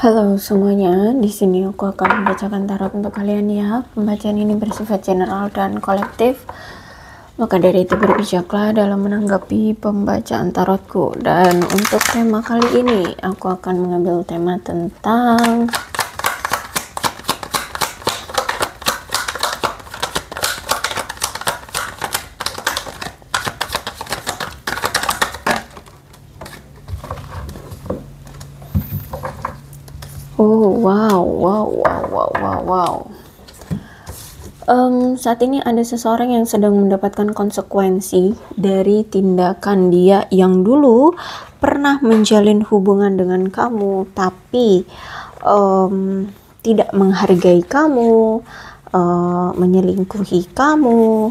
Halo semuanya, di sini aku akan membacakan tarot untuk kalian ya. Pembacaan ini bersifat general dan kolektif. Maka dari itu berbijaklah dalam menanggapi pembacaan tarotku. Dan untuk tema kali ini, aku akan mengambil tema tentang Wow, wow, wow, wow, wow, wow. Um, saat ini ada seseorang yang sedang mendapatkan konsekuensi dari tindakan dia yang dulu pernah menjalin hubungan dengan kamu, tapi um, tidak menghargai kamu, uh, menyelingkuhi kamu,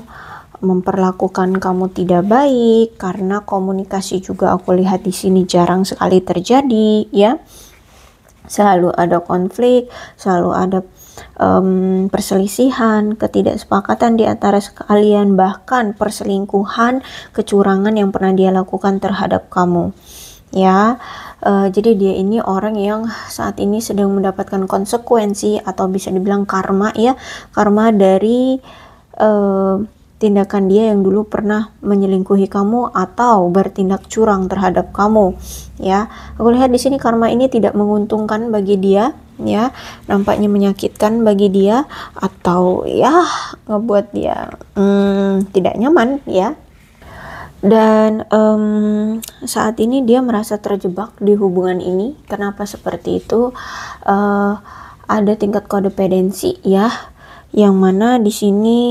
memperlakukan kamu tidak baik karena komunikasi juga aku lihat di sini jarang sekali terjadi, ya selalu ada konflik, selalu ada um, perselisihan, ketidaksepakatan di antara sekalian, bahkan perselingkuhan, kecurangan yang pernah dia lakukan terhadap kamu. Ya, uh, jadi dia ini orang yang saat ini sedang mendapatkan konsekuensi atau bisa dibilang karma ya, karma dari uh, tindakan dia yang dulu pernah menyelingkuhi kamu atau bertindak curang terhadap kamu ya aku lihat di sini karma ini tidak menguntungkan bagi dia ya nampaknya menyakitkan bagi dia atau ya ngebuat dia hmm, tidak nyaman ya dan um, saat ini dia merasa terjebak di hubungan ini kenapa seperti itu uh, ada tingkat kode kodependensi ya yang mana di sini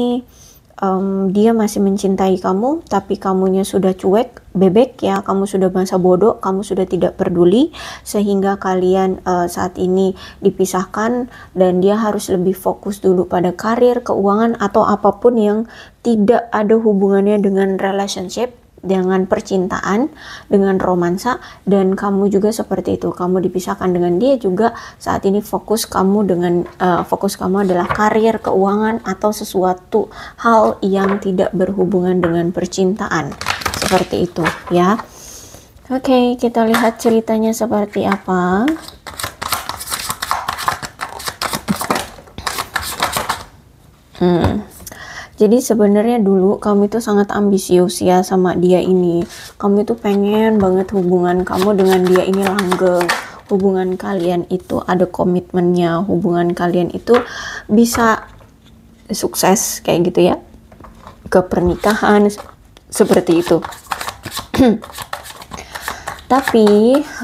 um, dia masih mencintai kamu, tapi kamunya sudah cuek, bebek ya, kamu sudah bangsa bodoh, kamu sudah tidak peduli, sehingga kalian uh, saat ini dipisahkan dan dia harus lebih fokus dulu pada karir, keuangan, atau apapun yang tidak ada hubungannya dengan relationship dengan percintaan, dengan romansa, dan kamu juga seperti itu. Kamu dipisahkan dengan dia juga saat ini fokus kamu dengan uh, fokus kamu adalah karir, keuangan, atau sesuatu hal yang tidak berhubungan dengan percintaan. Seperti itu ya. Oke, okay, kita lihat ceritanya seperti apa. Hmm. Jadi sebenarnya dulu kamu itu sangat ambisius ya sama dia ini. Kamu itu pengen banget hubungan kamu dengan dia ini langgeng. Hubungan kalian itu ada komitmennya. Hubungan kalian itu bisa sukses kayak gitu ya. Ke pernikahan seperti itu. Tapi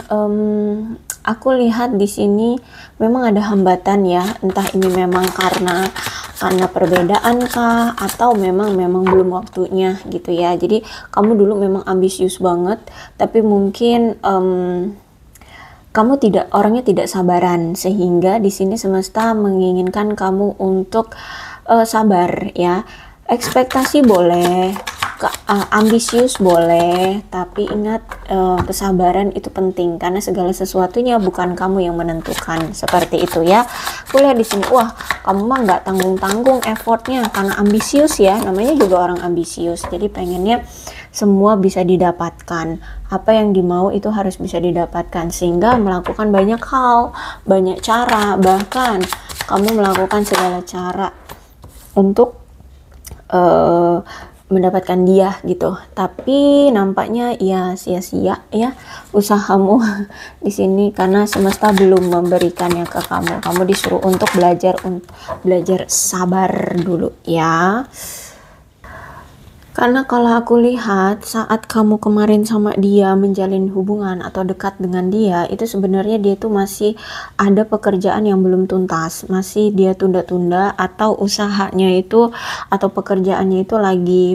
um, aku lihat di sini memang ada hambatan ya. Entah ini memang karena karena perbedaan kah atau memang memang belum waktunya gitu ya jadi kamu dulu memang ambisius banget tapi mungkin um, kamu tidak orangnya tidak sabaran sehingga di sini semesta menginginkan kamu untuk uh, sabar ya ekspektasi boleh ke, uh, ambisius boleh, tapi ingat uh, kesabaran itu penting karena segala sesuatunya bukan kamu yang menentukan seperti itu ya. Kuliah di sini, wah kamu mah nggak tanggung tanggung effortnya karena ambisius ya. Namanya juga orang ambisius, jadi pengennya semua bisa didapatkan. Apa yang dimau itu harus bisa didapatkan sehingga melakukan banyak hal, banyak cara, bahkan kamu melakukan segala cara untuk uh, mendapatkan dia gitu. Tapi nampaknya ya sia-sia ya usahamu di sini karena semesta belum memberikannya ke kamu. Kamu disuruh untuk belajar untuk belajar sabar dulu ya. Karena kalau aku lihat saat kamu kemarin sama dia menjalin hubungan atau dekat dengan dia, itu sebenarnya dia tuh masih ada pekerjaan yang belum tuntas, masih dia tunda-tunda atau usahanya itu atau pekerjaannya itu lagi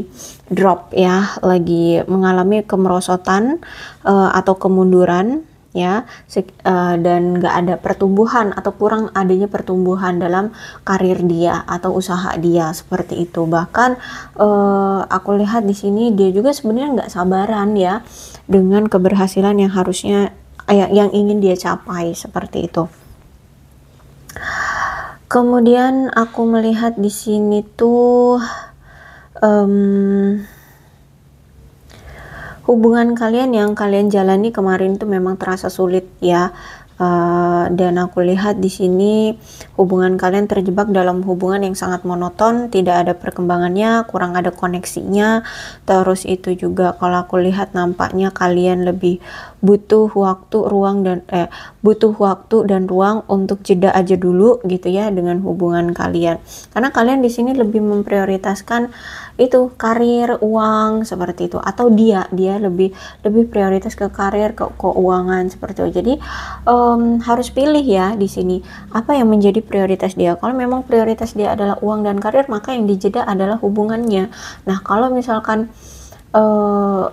drop ya, lagi mengalami kemerosotan uh, atau kemunduran ya eh, dan nggak ada pertumbuhan atau kurang adanya pertumbuhan dalam karir dia atau usaha dia seperti itu bahkan eh, aku lihat di sini dia juga sebenarnya nggak sabaran ya dengan keberhasilan yang harusnya eh, yang, yang ingin dia capai seperti itu kemudian aku melihat di sini tuh um, hubungan kalian yang kalian jalani kemarin itu memang terasa sulit ya. Uh, dan aku lihat di sini hubungan kalian terjebak dalam hubungan yang sangat monoton, tidak ada perkembangannya, kurang ada koneksinya. Terus itu juga kalau aku lihat nampaknya kalian lebih butuh waktu ruang dan eh, butuh waktu dan ruang untuk jeda aja dulu gitu ya dengan hubungan kalian karena kalian di sini lebih memprioritaskan itu karir uang seperti itu atau dia dia lebih lebih prioritas ke karir ke keuangan seperti itu jadi um, harus pilih ya di sini apa yang menjadi prioritas dia kalau memang prioritas dia adalah uang dan karir maka yang dijeda adalah hubungannya nah kalau misalkan uh,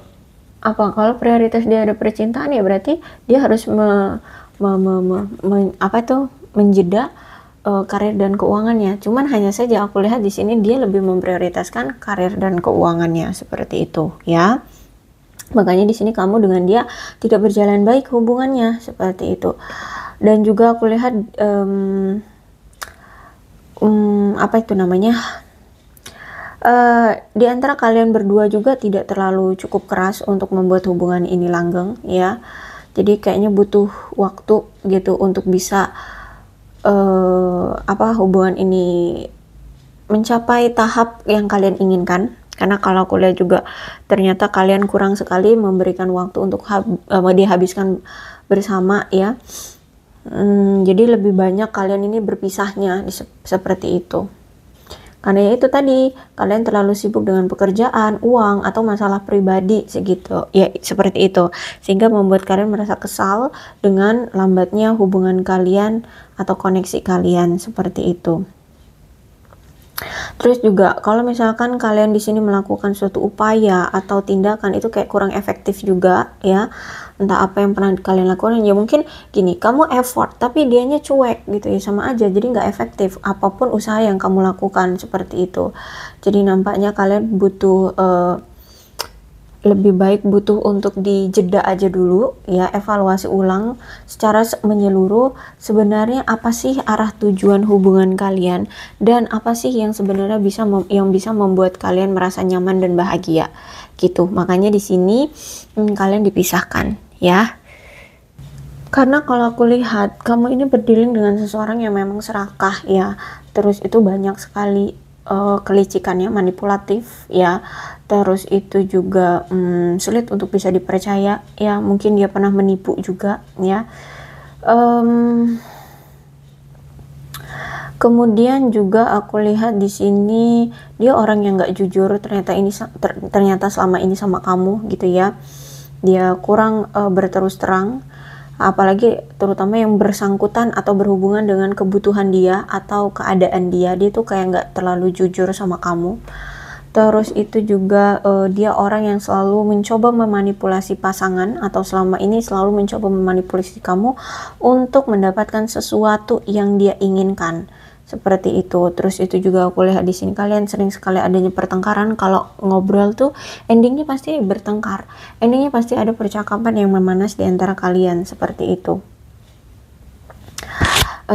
apa kalau prioritas dia ada percintaan ya berarti dia harus me, me, me, me, me apa itu menjeda uh, karir dan keuangannya. Cuman hanya saja aku lihat di sini dia lebih memprioritaskan karir dan keuangannya seperti itu ya. Makanya di sini kamu dengan dia tidak berjalan baik hubungannya seperti itu. Dan juga aku lihat um, um, apa itu namanya Uh, di antara kalian berdua juga tidak terlalu cukup keras untuk membuat hubungan ini langgeng ya. Jadi kayaknya butuh waktu gitu untuk bisa uh, apa hubungan ini mencapai tahap yang kalian inginkan. Karena kalau kuliah juga ternyata kalian kurang sekali memberikan waktu untuk hab, uh, dihabiskan bersama ya. Hmm, jadi lebih banyak kalian ini berpisahnya seperti itu. Karena itu tadi, kalian terlalu sibuk dengan pekerjaan, uang, atau masalah pribadi segitu. Ya, seperti itu. Sehingga membuat kalian merasa kesal dengan lambatnya hubungan kalian atau koneksi kalian seperti itu. Terus juga kalau misalkan kalian di sini melakukan suatu upaya atau tindakan itu kayak kurang efektif juga ya entah apa yang pernah kalian lakukan ya mungkin gini kamu effort tapi dianya cuek gitu ya sama aja jadi nggak efektif apapun usaha yang kamu lakukan seperti itu jadi nampaknya kalian butuh uh, lebih baik butuh untuk dijeda aja dulu ya evaluasi ulang secara menyeluruh sebenarnya apa sih arah tujuan hubungan kalian dan apa sih yang sebenarnya bisa yang bisa membuat kalian merasa nyaman dan bahagia gitu makanya di sini hmm, kalian dipisahkan ya karena kalau aku lihat kamu ini berdiling dengan seseorang yang memang serakah ya terus itu banyak sekali uh, kelicikannya manipulatif ya terus itu juga um, sulit untuk bisa dipercaya ya mungkin dia pernah menipu juga ya um, kemudian juga aku lihat di sini dia orang yang nggak jujur ternyata ini ternyata selama ini sama kamu gitu ya dia kurang uh, berterus terang apalagi terutama yang bersangkutan atau berhubungan dengan kebutuhan dia atau keadaan dia dia tuh kayak nggak terlalu jujur sama kamu terus itu juga uh, dia orang yang selalu mencoba memanipulasi pasangan atau selama ini selalu mencoba memanipulasi kamu untuk mendapatkan sesuatu yang dia inginkan seperti itu terus itu juga aku lihat di sini kalian sering sekali adanya pertengkaran kalau ngobrol tuh endingnya pasti bertengkar endingnya pasti ada percakapan yang memanas di antara kalian seperti itu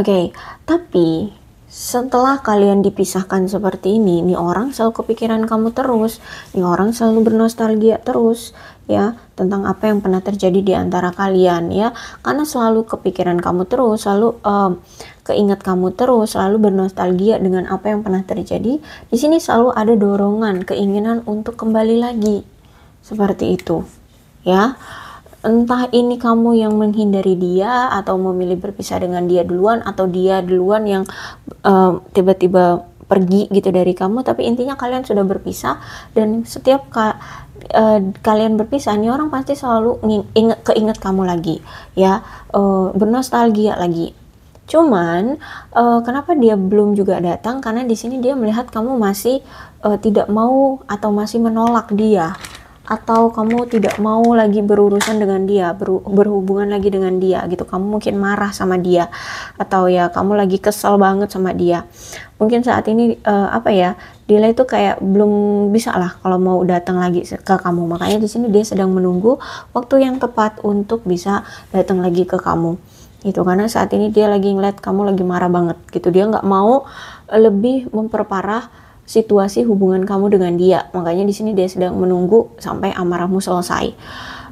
oke okay, tapi setelah kalian dipisahkan seperti ini, nih orang selalu kepikiran kamu terus, nih orang selalu bernostalgia terus, ya tentang apa yang pernah terjadi di antara kalian, ya karena selalu kepikiran kamu terus, selalu um, keinget kamu terus, selalu bernostalgia dengan apa yang pernah terjadi. Di sini selalu ada dorongan, keinginan untuk kembali lagi, seperti itu, ya entah ini kamu yang menghindari dia atau memilih berpisah dengan dia duluan atau dia duluan yang tiba eh, tiba-tiba pergi gitu dari kamu tapi intinya kalian sudah berpisah dan setiap ka, uh, kalian berpisah nih orang pasti selalu inget, keinget kamu lagi ya uh, bernostalgia lagi cuman uh, kenapa dia belum juga datang karena di sini dia melihat kamu masih uh, tidak mau atau masih menolak dia atau kamu tidak mau lagi berurusan dengan dia berhubungan lagi dengan dia gitu kamu mungkin marah sama dia atau ya kamu lagi kesel banget sama dia mungkin saat ini uh, apa ya Dila itu kayak belum bisa lah kalau mau datang lagi ke kamu makanya di sini dia sedang menunggu waktu yang tepat untuk bisa datang lagi ke kamu gitu karena saat ini dia lagi ngeliat kamu lagi marah banget gitu dia nggak mau lebih memperparah situasi hubungan kamu dengan dia. Makanya di sini dia sedang menunggu sampai amarahmu selesai.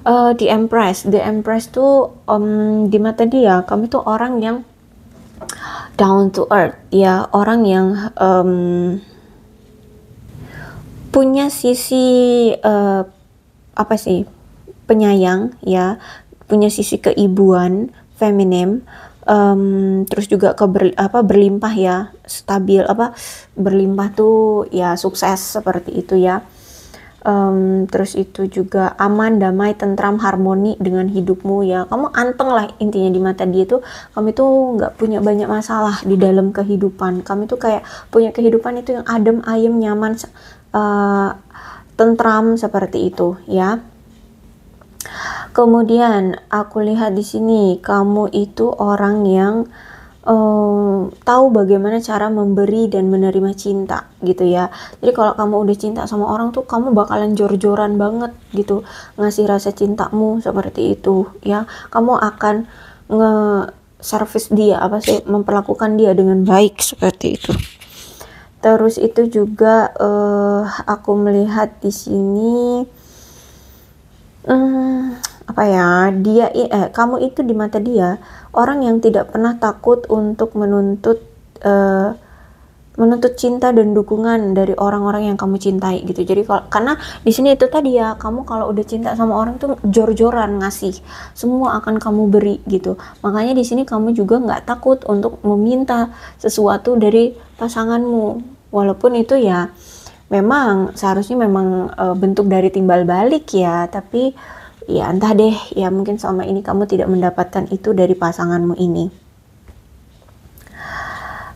Uh, eh, the Empress, the Empress tuh um, di mata dia kamu tuh orang yang down to earth, ya orang yang um, punya sisi uh, apa sih penyayang, ya punya sisi keibuan, feminim, um, terus juga ke ber, apa berlimpah ya stabil apa berlimpah tuh ya sukses seperti itu ya um, terus itu juga aman damai tentram harmoni dengan hidupmu ya kamu anteng lah intinya di mata dia tuh kamu tuh nggak punya banyak masalah di dalam kehidupan kamu tuh kayak punya kehidupan itu yang adem ayem nyaman uh, tentram seperti itu ya Kemudian aku lihat di sini kamu itu orang yang um, tahu bagaimana cara memberi dan menerima cinta gitu ya. Jadi kalau kamu udah cinta sama orang tuh kamu bakalan jor-joran banget gitu ngasih rasa cintamu seperti itu ya. Kamu akan nge service dia apa sih memperlakukan dia dengan baik seperti itu. Terus itu juga uh, aku melihat di sini hmm, apa ya dia eh, kamu itu di mata dia orang yang tidak pernah takut untuk menuntut eh, menuntut cinta dan dukungan dari orang-orang yang kamu cintai gitu jadi kalau karena di sini itu tadi ya kamu kalau udah cinta sama orang tuh jor-joran ngasih semua akan kamu beri gitu makanya di sini kamu juga nggak takut untuk meminta sesuatu dari pasanganmu walaupun itu ya memang seharusnya memang e, bentuk dari timbal balik ya tapi ya entah deh ya mungkin selama ini kamu tidak mendapatkan itu dari pasanganmu ini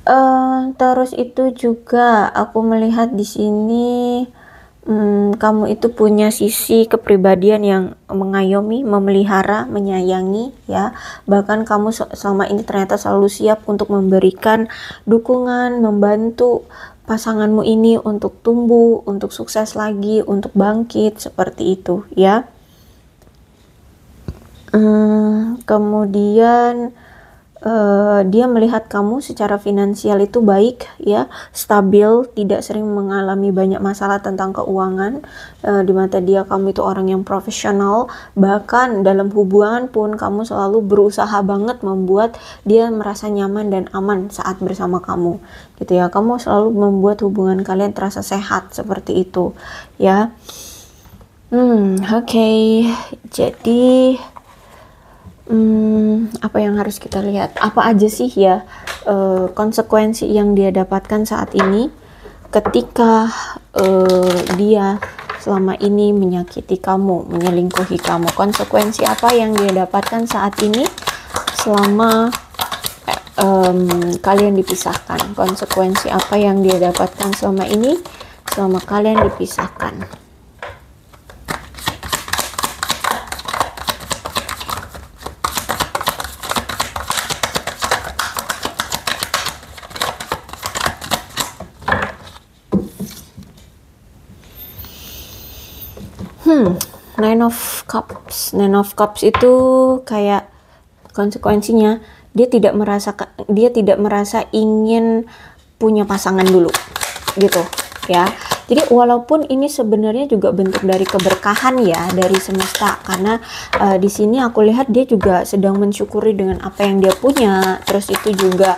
uh, terus itu juga aku melihat di sini hmm, kamu itu punya sisi kepribadian yang mengayomi, memelihara, menyayangi, ya. Bahkan kamu selama ini ternyata selalu siap untuk memberikan dukungan, membantu, pasanganmu ini untuk tumbuh, untuk sukses lagi, untuk bangkit seperti itu ya. Hmm, kemudian uh, dia melihat kamu secara finansial itu baik ya, stabil, tidak sering mengalami banyak masalah tentang keuangan. Uh, di mata dia kamu itu orang yang profesional, bahkan dalam hubungan pun kamu selalu berusaha banget membuat dia merasa nyaman dan aman saat bersama kamu gitu ya kamu selalu membuat hubungan kalian terasa sehat seperti itu ya hmm oke okay. jadi hmm, apa yang harus kita lihat apa aja sih ya eh, konsekuensi yang dia dapatkan saat ini ketika uh, dia selama ini menyakiti kamu, menyelingkuhi kamu. Konsekuensi apa yang dia dapatkan saat ini selama um, kalian dipisahkan konsekuensi apa yang dia dapatkan selama ini selama kalian dipisahkan hmm, Nine of Cups. Nine of Cups itu kayak konsekuensinya dia tidak merasa dia tidak merasa ingin punya pasangan dulu gitu ya jadi walaupun ini sebenarnya juga bentuk dari keberkahan ya dari semesta karena uh, di sini aku lihat dia juga sedang mensyukuri dengan apa yang dia punya terus itu juga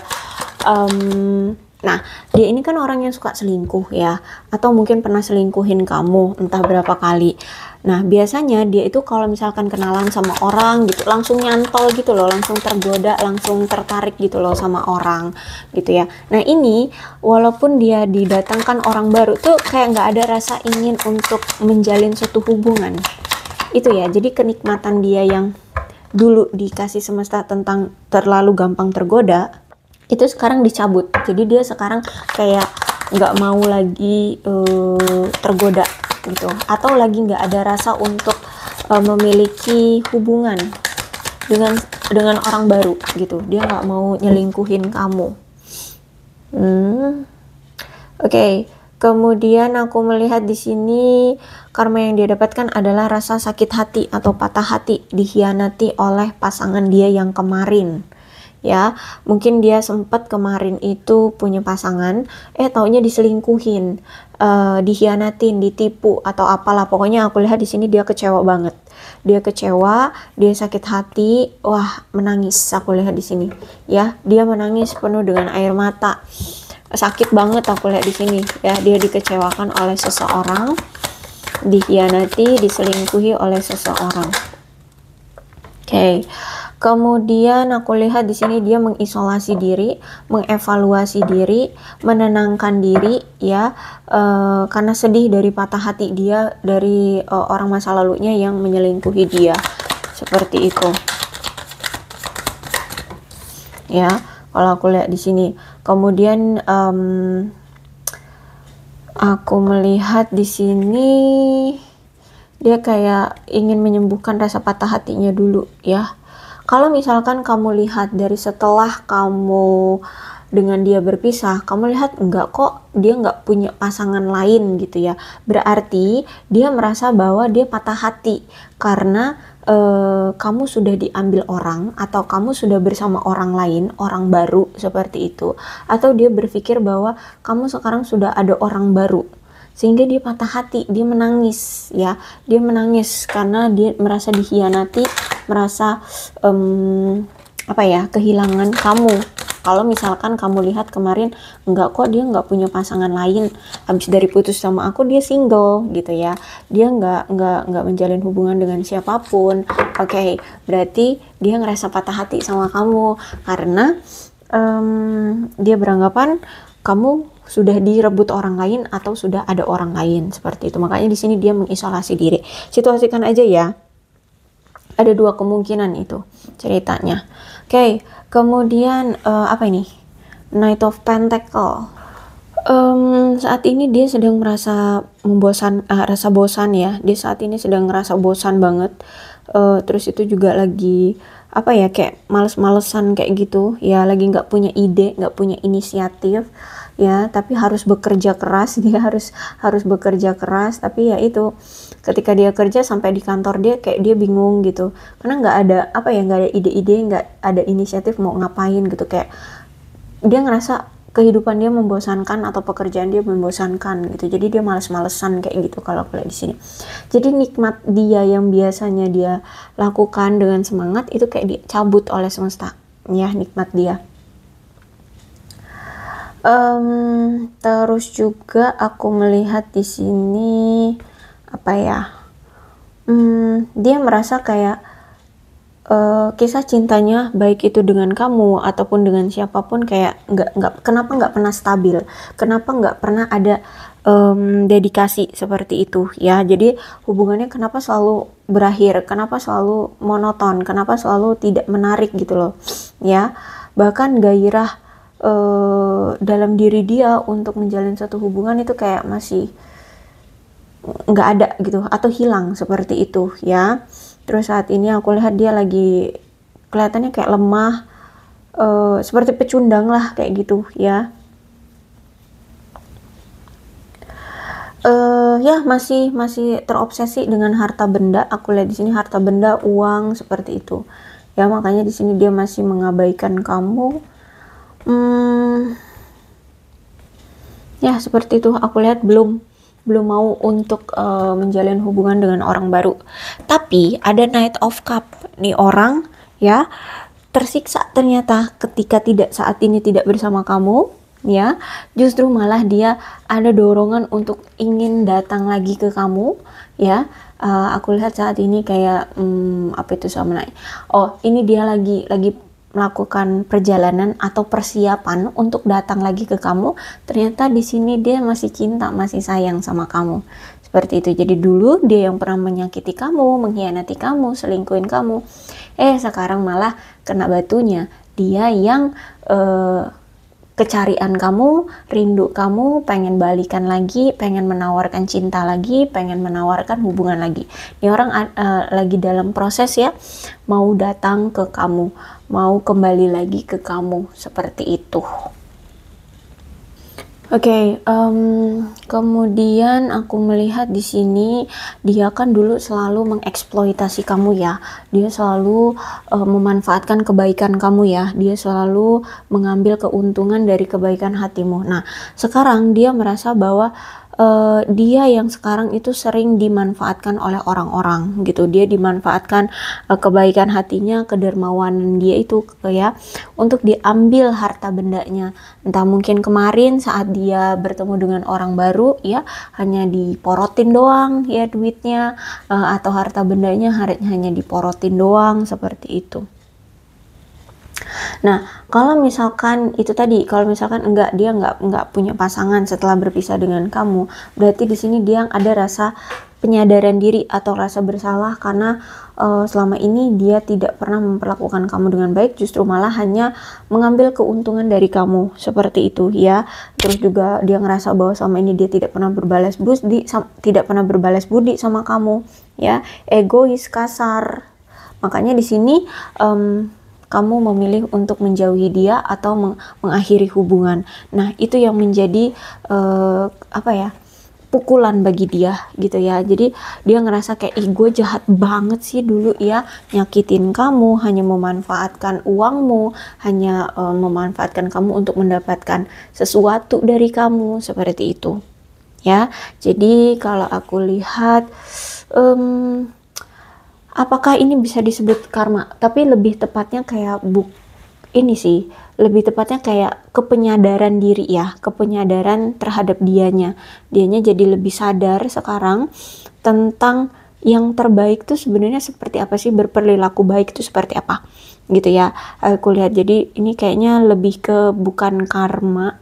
um, Nah, dia ini kan orang yang suka selingkuh ya, atau mungkin pernah selingkuhin kamu entah berapa kali. Nah, biasanya dia itu kalau misalkan kenalan sama orang gitu, langsung nyantol gitu loh, langsung tergoda, langsung tertarik gitu loh sama orang gitu ya. Nah, ini walaupun dia didatangkan orang baru tuh kayak nggak ada rasa ingin untuk menjalin suatu hubungan. Itu ya, jadi kenikmatan dia yang dulu dikasih semesta tentang terlalu gampang tergoda itu sekarang dicabut jadi dia sekarang kayak nggak mau lagi uh, tergoda gitu atau lagi nggak ada rasa untuk uh, memiliki hubungan dengan dengan orang baru gitu dia nggak mau nyelingkuhin kamu hmm. oke okay. kemudian aku melihat di sini karma yang dia dapatkan adalah rasa sakit hati atau patah hati dihianati oleh pasangan dia yang kemarin ya mungkin dia sempat kemarin itu punya pasangan eh taunya diselingkuhin uh, dihianatin ditipu atau apalah pokoknya aku lihat di sini dia kecewa banget dia kecewa dia sakit hati wah menangis aku lihat di sini ya dia menangis penuh dengan air mata sakit banget aku lihat di sini ya dia dikecewakan oleh seseorang dihianati diselingkuhi oleh seseorang oke okay Kemudian aku lihat di sini dia mengisolasi diri, mengevaluasi diri, menenangkan diri ya e, karena sedih dari patah hati dia dari e, orang masa lalunya yang menyelingkuhi dia. Seperti itu. Ya, kalau aku lihat di sini. Kemudian um, aku melihat di sini dia kayak ingin menyembuhkan rasa patah hatinya dulu ya kalau misalkan kamu lihat dari setelah kamu dengan dia berpisah, kamu lihat enggak kok dia enggak punya pasangan lain gitu ya. Berarti dia merasa bahwa dia patah hati karena e, kamu sudah diambil orang atau kamu sudah bersama orang lain, orang baru seperti itu. Atau dia berpikir bahwa kamu sekarang sudah ada orang baru sehingga dia patah hati, dia menangis ya. Dia menangis karena dia merasa dikhianati merasa um, apa ya kehilangan kamu kalau misalkan kamu lihat kemarin enggak kok dia enggak punya pasangan lain habis dari putus sama aku dia single gitu ya dia enggak enggak enggak menjalin hubungan dengan siapapun oke okay, berarti dia ngerasa patah hati sama kamu karena um, dia beranggapan kamu sudah direbut orang lain atau sudah ada orang lain seperti itu makanya di sini dia mengisolasi diri situasikan aja ya ada dua kemungkinan itu ceritanya. Oke, okay, kemudian uh, apa ini? Knight of Pentacle. Um, saat ini dia sedang merasa membosan, uh, rasa bosan ya. Dia saat ini sedang merasa bosan banget. Uh, terus itu juga lagi apa ya kayak males-malesan kayak gitu ya lagi nggak punya ide nggak punya inisiatif ya tapi harus bekerja keras dia harus harus bekerja keras tapi ya itu ketika dia kerja sampai di kantor dia kayak dia bingung gitu karena nggak ada apa ya nggak ada ide-ide nggak ada inisiatif mau ngapain gitu kayak dia ngerasa kehidupan dia membosankan atau pekerjaan dia membosankan gitu jadi dia males-malesan kayak gitu kalau kuliah di sini jadi nikmat dia yang biasanya dia lakukan dengan semangat itu kayak dicabut oleh semesta ya nikmat dia um, terus juga aku melihat di sini apa ya um, dia merasa kayak uh, kisah cintanya baik itu dengan kamu ataupun dengan siapapun kayak nggak nggak kenapa nggak pernah stabil kenapa nggak pernah ada um, dedikasi seperti itu ya jadi hubungannya kenapa selalu berakhir kenapa selalu monoton kenapa selalu tidak menarik gitu loh ya bahkan gairah uh, dalam diri dia untuk menjalin satu hubungan itu kayak masih nggak ada gitu atau hilang seperti itu ya terus saat ini aku lihat dia lagi kelihatannya kayak lemah uh, seperti pecundang lah kayak gitu ya uh, ya masih masih terobsesi dengan harta benda aku lihat di sini harta benda uang seperti itu ya makanya di sini dia masih mengabaikan kamu hmm, ya seperti itu aku lihat belum belum mau untuk uh, menjalin hubungan dengan orang baru. Tapi ada Knight of Cup nih orang ya tersiksa ternyata ketika tidak saat ini tidak bersama kamu ya justru malah dia ada dorongan untuk ingin datang lagi ke kamu ya uh, aku lihat saat ini kayak hmm, apa itu sama naik oh ini dia lagi lagi melakukan perjalanan atau persiapan untuk datang lagi ke kamu, ternyata di sini dia masih cinta, masih sayang sama kamu. Seperti itu. Jadi dulu dia yang pernah menyakiti kamu, mengkhianati kamu, selingkuhin kamu. Eh, sekarang malah kena batunya. Dia yang uh, kecarian kamu, rindu kamu, pengen balikan lagi, pengen menawarkan cinta lagi, pengen menawarkan hubungan lagi. Ini orang uh, lagi dalam proses ya, mau datang ke kamu, mau kembali lagi ke kamu seperti itu. Oke, okay, um, kemudian aku melihat di sini dia kan dulu selalu mengeksploitasi kamu ya. Dia selalu uh, memanfaatkan kebaikan kamu ya. Dia selalu mengambil keuntungan dari kebaikan hatimu. Nah, sekarang dia merasa bahwa uh, dia yang sekarang itu sering dimanfaatkan oleh orang-orang gitu dia dimanfaatkan uh, kebaikan hatinya kedermawanan dia itu ya untuk diambil harta bendanya entah mungkin kemarin saat dia bertemu dengan orang baru ya hanya diporotin doang ya duitnya uh, atau harta bendanya hanya diporotin doang seperti itu Nah, kalau misalkan itu tadi, kalau misalkan enggak dia enggak enggak punya pasangan setelah berpisah dengan kamu, berarti di sini dia ada rasa penyadaran diri atau rasa bersalah karena uh, selama ini dia tidak pernah memperlakukan kamu dengan baik, justru malah hanya mengambil keuntungan dari kamu seperti itu ya. Terus juga dia ngerasa bahwa selama ini dia tidak pernah berbalas budi, tidak pernah berbalas budi sama kamu ya, egois, kasar. Makanya di sini um, kamu memilih untuk menjauhi dia atau meng mengakhiri hubungan. Nah, itu yang menjadi uh, apa ya? pukulan bagi dia gitu ya jadi dia ngerasa kayak ih gue jahat banget sih dulu ya nyakitin kamu hanya memanfaatkan uangmu hanya uh, memanfaatkan kamu untuk mendapatkan sesuatu dari kamu seperti itu ya jadi kalau aku lihat um, apakah ini bisa disebut karma tapi lebih tepatnya kayak buk ini sih lebih tepatnya kayak kepenyadaran diri ya kepenyadaran terhadap dianya dianya jadi lebih sadar sekarang tentang yang terbaik tuh sebenarnya seperti apa sih berperilaku baik itu seperti apa gitu ya aku eh, lihat jadi ini kayaknya lebih ke bukan karma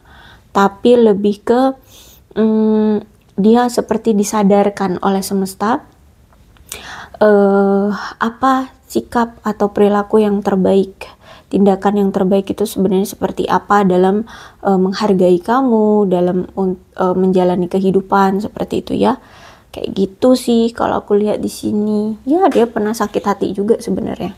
tapi lebih ke hmm, dia seperti disadarkan oleh semesta uh, apa sikap atau perilaku yang terbaik tindakan yang terbaik itu sebenarnya seperti apa dalam uh, menghargai kamu dalam uh, menjalani kehidupan seperti itu ya kayak gitu sih kalau aku lihat di sini ya dia pernah sakit hati juga sebenarnya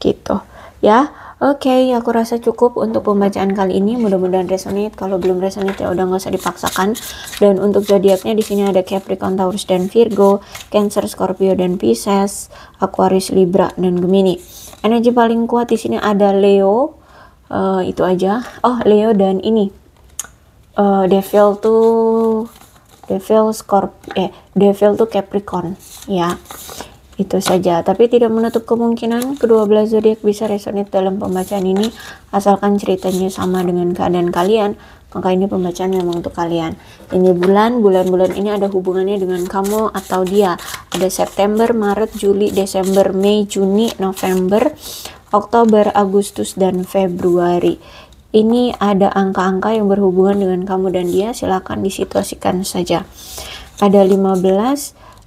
gitu ya Oke, okay, aku rasa cukup untuk pembacaan kali ini. Mudah-mudahan resonate. Kalau belum resonate ya udah nggak usah dipaksakan. Dan untuk zodiaknya di sini ada Capricorn, Taurus dan Virgo, Cancer, Scorpio dan Pisces, Aquarius, Libra dan Gemini. Energi paling kuat di sini ada Leo. Uh, itu aja. Oh, Leo dan ini. Uh, Devil tuh Devil Scorpio eh Devil tuh eh, Capricorn ya. Itu saja, tapi tidak menutup kemungkinan kedua belas zodiak bisa resonate dalam pembacaan ini asalkan ceritanya sama dengan keadaan kalian, maka ini pembacaan memang untuk kalian. Ini bulan, bulan-bulan ini ada hubungannya dengan kamu atau dia. Ada September, Maret, Juli, Desember, Mei, Juni, November, Oktober, Agustus, dan Februari. Ini ada angka-angka yang berhubungan dengan kamu dan dia, silahkan disituasikan saja. Ada 15,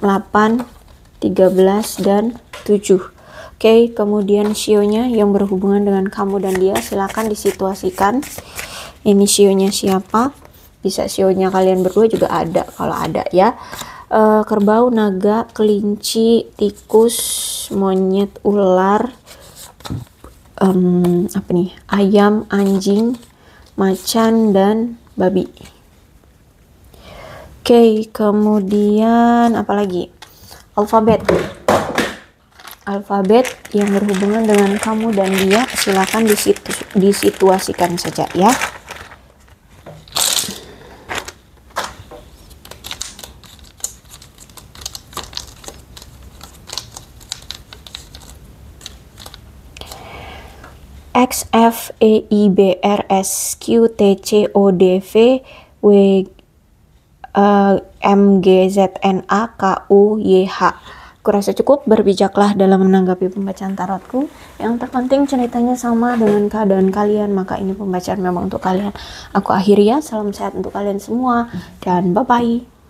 8, 13, dan 7. Oke, kemudian sionya yang berhubungan dengan kamu dan dia, silahkan disituasikan. Ini sionya siapa? Bisa sionya kalian berdua juga ada, kalau ada ya. E, kerbau, naga, kelinci, tikus, monyet, ular, um, apa nih? Ayam, anjing, macan, dan babi okay, kemudian apa lagi? Alfabet. Alfabet yang berhubungan dengan kamu dan dia silakan disitu disituasikan saja ya. X F E I B R S Q T C O D V W uh, H. Kurasa cukup, berbijaklah dalam menanggapi pembacaan tarotku. Yang terpenting ceritanya sama dengan keadaan kalian, maka ini pembacaan memang untuk kalian. Aku akhiri ya, salam sehat untuk kalian semua, dan bye-bye.